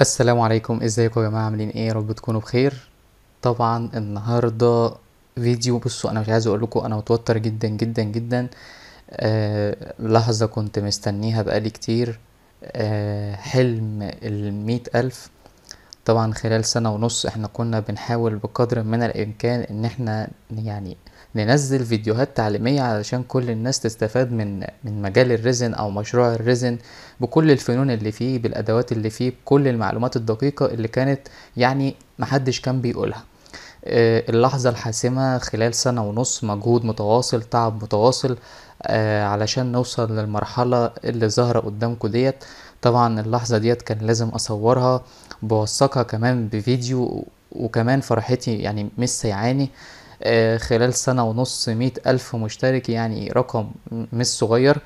السلام عليكم ازيكم يا جماعه عاملين ايه يا رب تكونوا بخير طبعا النهارده فيديو بصوا انا مش عايز اقول لكم انا متوتر جدا جدا جدا آه لحظه كنت مستنيها بقالي كتير آه حلم المية الف طبعا خلال سنه ونص احنا كنا بنحاول بقدر من الامكان ان احنا يعني آه ننزل فيديوهات تعليمية علشان كل الناس تستفاد من من مجال الريزن أو مشروع الريزن بكل الفنون اللي فيه بالأدوات اللي فيه بكل المعلومات الدقيقة اللي كانت يعني محدش كان بيقولها آه، اللحظة الحاسمة خلال سنة ونص مجهود متواصل تعب متواصل آه، علشان نوصل للمرحلة اللي ظاهرة قدامكم ديت طبعا اللحظة ديت كان لازم أصورها بوثقها كمان بفيديو وكمان فرحتي يعني مش سيعاني آه، خلال سنة ونص مية ألف مشترك يعني رقم مش صغير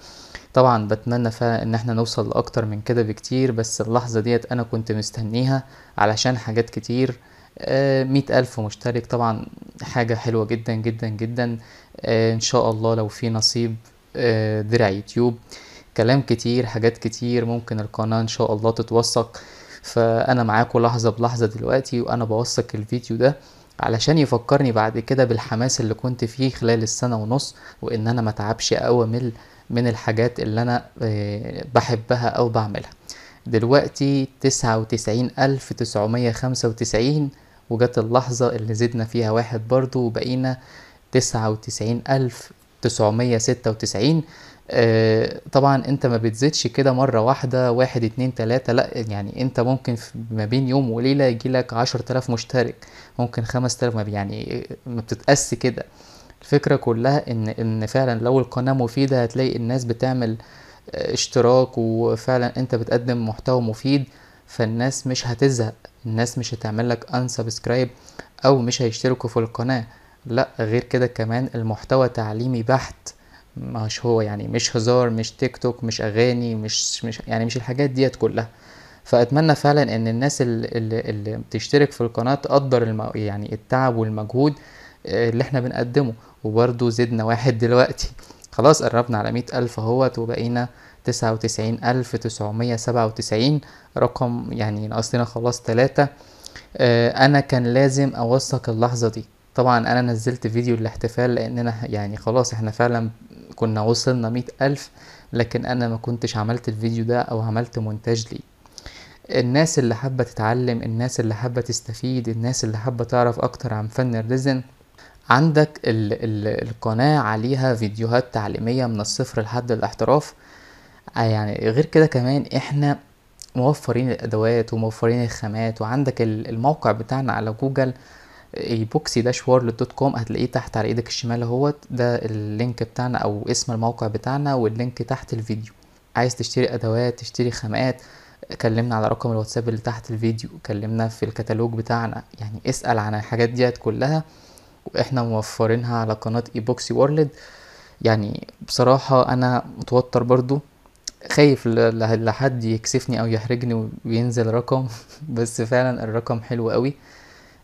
طبعا بتمنى فيها ان احنا نوصل لاكتر من كده بكتير بس اللحظة ديت انا كنت مستنيها علشان حاجات كتير مية آه، ألف مشترك طبعا حاجة حلوة جدا جدا جدا آه، ان شاء الله لو في نصيب درع يوتيوب كلام كتير حاجات كتير ممكن القناة ان شاء الله تتوثق فانا معاكم لحظة بلحظة دلوقتي وانا بوثق الفيديو ده علشان يفكرني بعد كده بالحماس اللي كنت فيه خلال السنة ونص وإن أنا متعبش أو أمل من الحاجات اللي أنا آه، بحبها أو بعملها دلوقتي تسعة وتسعين ألف تسعمية خمسة وتسعين وجت اللحظة اللي زدنا فيها واحد برضو وبقينا تسعة وتسعين ألف تسعمية ستة وتسعين آه، طبعا انت ما بتزيدش كده مرة واحدة واحد اتنين تلاتة لا يعني انت ممكن ما بين يوم وليلة يجيلك عشر تلاف مشترك ممكن خمس تلاف ما يعني ما بتتقس كده الفكرة كلها ان ان فعلا لو القناة مفيدة هتلاقي الناس بتعمل آه، اشتراك وفعلا انت بتقدم محتوى مفيد فالناس مش هتزهق الناس مش هتعمل لك انسبسكرايب او مش هيشتركوا في القناة لا غير كده كمان المحتوى تعليمي بحت مش هو يعني مش هزار مش تيك توك مش اغاني مش مش يعني مش الحاجات ديت كلها فاتمنى فعلا ان الناس اللي, اللي بتشترك في القناه تقدر الم... يعني التعب والمجهود آه، اللي احنا بنقدمه وبرده زدنا واحد دلوقتي خلاص قربنا على مئة ألف اهوت وبقينا تسعة وتسعين ألف تسعمية سبعة وتسعين رقم يعني ناقصنا خلاص تلاتة آه، أنا كان لازم أوثق اللحظة دي طبعا أنا نزلت فيديو الاحتفال لأننا يعني خلاص احنا فعلا كنا وصلنا مية ألف لكن أنا ما كنتش عملت الفيديو ده أو عملت مونتاج ليه الناس اللي حابة تتعلم الناس اللي حابة تستفيد الناس اللي حابة تعرف أكتر عن فن الريزن عندك ال ال القناة عليها فيديوهات تعليمية من الصفر لحد الاحتراف آه، يعني غير كده كمان احنا موفرين الادوات وموفرين الخامات وعندك الموقع بتاعنا على جوجل ايبوكسي داش وورلد دوت كوم هتلاقيه تحت على ايدك الشمال اهوت ده اللينك بتاعنا او اسم الموقع بتاعنا واللينك تحت الفيديو عايز تشتري ادوات تشتري خامات كلمنا على رقم الواتساب اللي تحت الفيديو كلمنا في الكتالوج بتاعنا يعني اسأل عن الحاجات ديت كلها واحنا موفرينها على قناة ايبوكسي وورلد يعني بصراحة انا متوتر برضو خايف لحد يكسفني او يحرجني وينزل رقم بس فعلا الرقم حلو قوي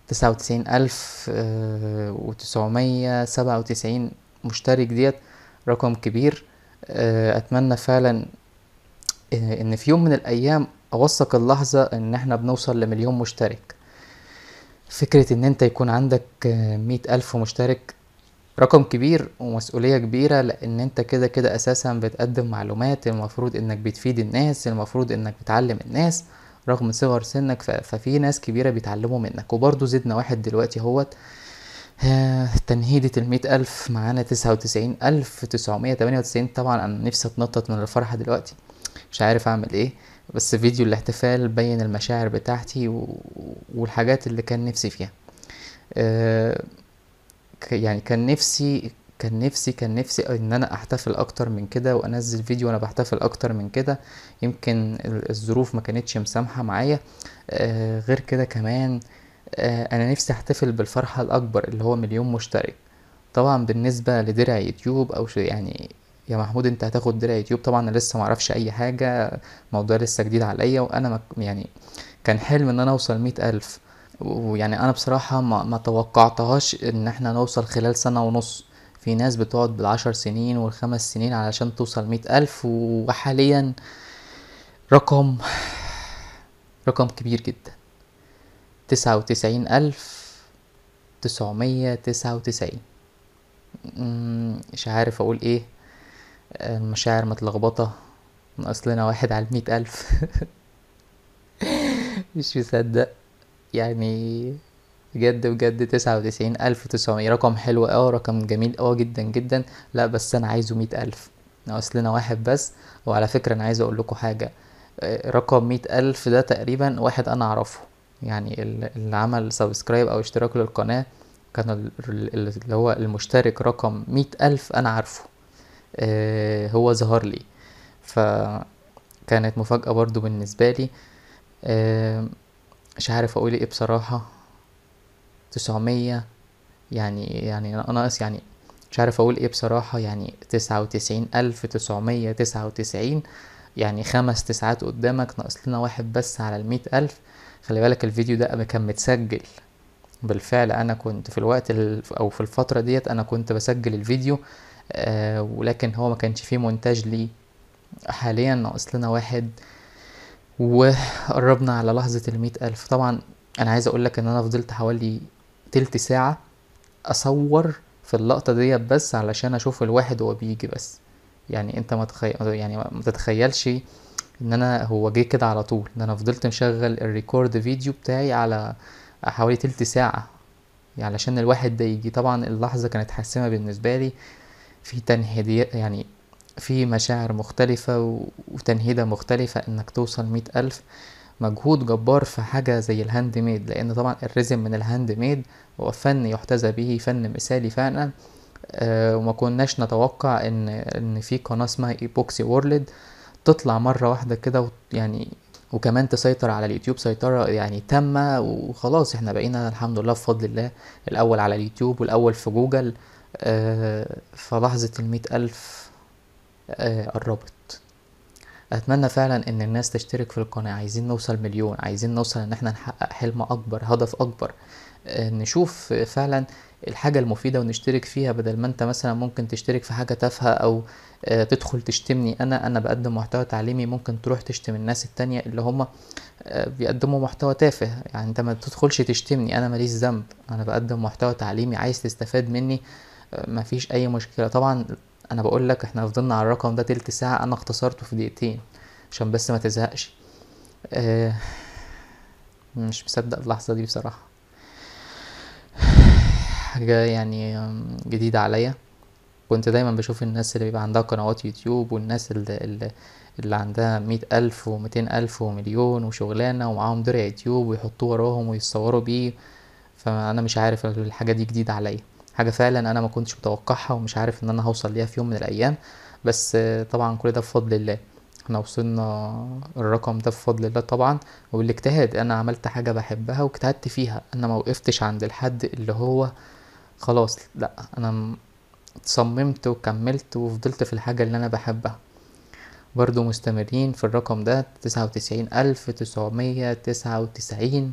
تسعة وتسعين ألف آه، وتسعمية سبعة وتسعين مشترك ديت رقم كبير آه، أتمنى فعلا آه، إن في يوم من الأيام أوثق اللحظة إن إحنا بنوصل لمليون مشترك فكرة إن أنت يكون عندك مية ألف مشترك رقم كبير ومسؤولية كبيرة لأن أنت كده كده أساسا بتقدم معلومات المفروض إنك بتفيد الناس المفروض إنك بتعلم الناس رغم صغر سنك ففي ناس كبيرة بيتعلموا منك وبرضه زدنا واحد دلوقتي هوت آه، تنهيدة المئة ألف معانا تسعة وتسعين ألف تسعمية تمانية وتسعين طبعا أنا نفسي أتنطط من الفرحة دلوقتي مش عارف أعمل إيه بس فيديو الاحتفال بين المشاعر بتاعتي و... والحاجات اللي كان نفسي فيها أه... يعني كان نفسي كان نفسي كان نفسي ان انا احتفل اكتر من كده وانزل فيديو وانا بحتفل اكتر من كده يمكن الظروف ما كانتش مسامحه معايا آه، غير كده كمان آه، انا نفسي احتفل بالفرحه الاكبر اللي هو مليون مشترك طبعا بالنسبه لدرع يوتيوب او يعني يا محمود انت هتاخد درع يوتيوب طبعا انا لسه معرفش اي حاجه الموضوع لسه جديد عليا وانا يعني كان حلم ان انا اوصل مئة الف ويعني انا بصراحه ما, ما توقعتهاش ان احنا نوصل خلال سنه ونص في ناس بتقعد بالعشر سنين والخمس سنين علشان توصل مئة ألف وحاليا رقم رقم كبير جدا تسعة وتسعين ألف تسعمية تسعة وتسعين مش عارف أقول إيه المشاعر متلخبطة ناقص واحد على المئة ألف مش مصدق يعني بجد بجد تسعة وتسعين ألف تسعمية رقم حلو اه رقم جميل اه جدا جدا لا بس أنا عايزه مية ألف ناقص لنا واحد بس وعلى فكرة أنا عايز أقول لكم حاجة آه، رقم مية ألف ده تقريبا واحد أنا أعرفه يعني اللي عمل سبسكرايب أو اشتراك للقناة كان اللي هو المشترك رقم مية ألف أنا عارفه اه هو ظهر لي فكانت مفاجأة برضو بالنسبة لي اه مش عارف أقول إيه بصراحة تسعمية يعني يعني ناقص يعني مش عارف اقول ايه بصراحة يعني تسعة وتسعين الف تسعمية تسعة وتسعين يعني خمس تسعات قدامك ناقص لنا واحد بس على المية الف خلي بالك الفيديو ده كان متسجل بالفعل انا كنت في الوقت او في الفترة ديت انا كنت بسجل الفيديو آه ولكن هو ما كانش فيه مونتاج ليه حاليا ناقص لنا واحد وقربنا على لحظة المية ألف طبعا أنا عايز أقولك إن أنا فضلت حوالي تلت ساعة أصور في اللقطة ديت بس علشان أشوف الواحد وهو بيجي بس يعني أنت ما تخي... يعني ما تتخيلش إن أنا هو جه كده على طول ده أنا فضلت مشغل الريكورد فيديو بتاعي على حوالي تلت ساعة يعني علشان الواحد ده يجي طبعا اللحظة كانت حاسمة بالنسبة لي في تنهيدية يعني في مشاعر مختلفة وتنهيدة مختلفة إنك توصل مئة ألف مجهود جبار في حاجة زي الهاند ميد لأن طبعا الرزم من الهاند ميد هو فن يحتذى به فن مثالي فعلا آه، وما كناش نتوقع ان ان في قناه اسمها ايبوكسي وورلد تطلع مره واحده كده يعني وكمان تسيطر على اليوتيوب سيطرة يعني تامة وخلاص احنا بقينا الحمد لله بفضل الله الأول على اليوتيوب والأول في جوجل آه، فلحظة المئة ألف قربت آه، اتمنى فعلا ان الناس تشترك في القناه عايزين نوصل مليون عايزين نوصل ان احنا نحقق حلم اكبر هدف اكبر آه، نشوف فعلا الحاجه المفيده ونشترك فيها بدل ما انت مثلا ممكن تشترك في حاجه تافهه او آه، تدخل تشتمني انا انا بقدم محتوى تعليمي ممكن تروح تشتم الناس التانية اللي هم آه، بيقدموا محتوى تافه يعني انت ما تدخلش تشتمني انا ماليش ذنب انا بقدم محتوى تعليمي عايز تستفاد مني مفيش اي مشكله طبعا انا بقول لك احنا فضلنا على الرقم ده تلت ساعه انا اختصرته في دقيقتين عشان بس ما تزهقش آه، مش مصدق اللحظه دي بصراحه حاجه يعني جديده عليا كنت دايما بشوف الناس اللي بيبقى عندها قنوات يوتيوب والناس اللي, اللي, اللي عندها مية ألف وميتين ألف ومليون وشغلانة ومعاهم درع يوتيوب ويحطوه وراهم ويتصوروا بيه فأنا مش عارف الحاجة دي جديدة عليا حاجه فعلا انا ما كنتش متوقعها ومش عارف ان انا هوصل ليها في يوم من الايام بس طبعا كل ده بفضل الله احنا وصلنا الرقم ده بفضل الله طبعا والاجتهاد انا عملت حاجه بحبها واجتهدت فيها انا ما وقفتش عند الحد اللي هو خلاص لا انا صممت وكملت وفضلت في الحاجه اللي انا بحبها برضو مستمرين في الرقم ده تسعة وتسعين ألف تسعمية تسعة وتسعين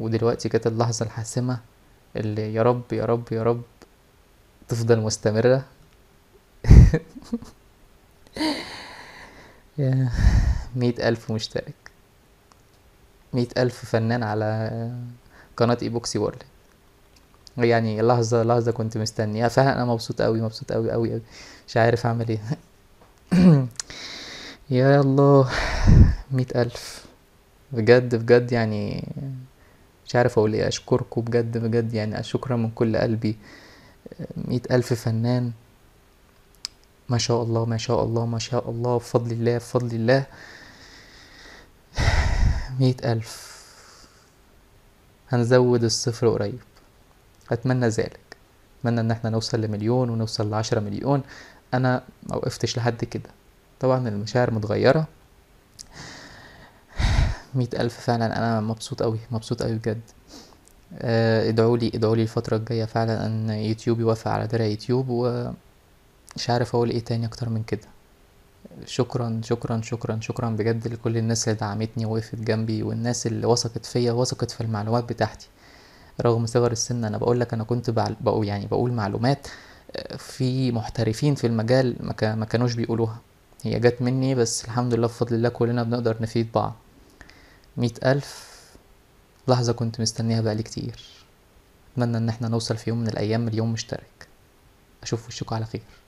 ودلوقتي جت اللحظة الحاسمة اللي يا رب يا رب يا رب تفضل مستمرة مئة ألف مشترك مئة ألف فنان على قناة إيبوكسي وورلد يعني لحظة لحظة كنت مستنيها أنا مبسوط أوي مبسوط أوي أوي أوي مش عارف أعمل إيه يا الله مئة ألف بجد بجد يعني مش عارف أقول إيه أشكركم بجد بجد يعني شكرا من كل قلبي مئة ألف فنان ما شاء الله ما شاء الله ما شاء الله بفضل الله بفضل الله مئة ألف هنزود الصفر قريب أتمنى ذلك أتمنى إن احنا نوصل لمليون ونوصل لعشرة مليون أنا موقفتش لحد كده طبعا المشاعر متغيرة مئة ألف فعلا أنا مبسوط أوي مبسوط أوي بجد آه، ادعوا لي ادعوا لي الفتره الجايه فعلا ان يوتيوب يوافق على درع يوتيوب ومش عارف اقول ايه تاني اكتر من كده شكرا شكرا شكرا شكرا بجد لكل الناس اللي دعمتني ووقفت جنبي والناس اللي وثقت فيا وثقت في المعلومات بتاعتي رغم صغر السن انا بقول لك انا كنت بقول يعني بقول معلومات آه، في محترفين في المجال ما كانوش بيقولوها هي جت مني بس الحمد لله بفضل الله كلنا بنقدر نفيد بعض مئة ألف لحظة كنت مستنيها بقالي كتير أتمنى إن احنا نوصل في يوم من الأيام ليوم مشترك أشوف وشكوا على خير